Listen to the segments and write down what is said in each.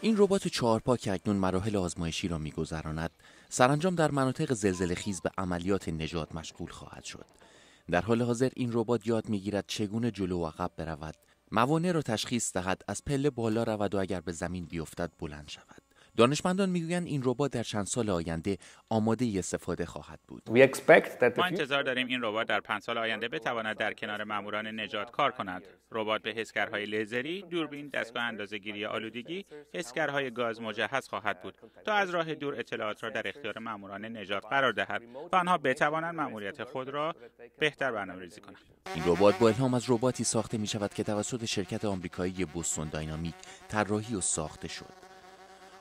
این ربات چهارپا که اکنون مراحل آزمایشی را میگذراند سرانجام در مناطق زلزله خیز به عملیات نجات مشغول خواهد شد در حال حاضر این ربات یاد میگیرد چگونه جلو و عقب برود موانع را تشخیص دهد از پله بالا رود و اگر به زمین بیفتد بلند شود دانشمندان میگویند این ربات در چند سال آینده آماده استفاده خواهد بود. ما انتظار داریم این ربات در پنج سال آینده بتواند در کنار ماموران نجات کار کند. ربات به حسگرهای لیزری، دوربین، دستگاه اندازه‌گیری آلودگی، حسگرهای گاز مجهز خواهد بود تا از راه دور اطلاعات را در اختیار ماموران نجات قرار دهد و آنها بتوانند ماموریت خود را بهتر برنامه‌ریزی کنند. این ربات با الهام از رباتی ساخته می که توسط شرکت آمریکایی بوستون داینامیک طراحی و ساخته شد.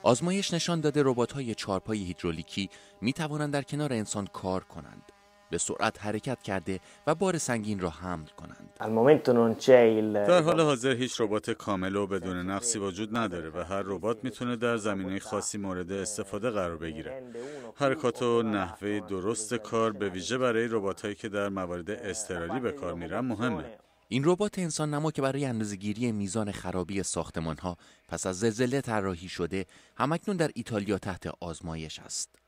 آزمایش نشان داده های چارپای هیدرولیکی می توانند در کنار انسان کار کنند. به سرعت حرکت کرده و بار سنگین را حمل کنند. در حال حاضر هیچ ربات کامل و بدون نقصی وجود نداره و هر ربات میتونه در زمینه خاصی مورد استفاده قرار بگیره. حرکات و نحوه درست کار به ویژه برای رباتهایی که در موارد استرالی به کار میرن مهمه. این ربات انسان نما که برای اندازهگیری میزان خرابی ساختمان ها پس از زلزله طراحی شده همکنون در ایتالیا تحت آزمایش است.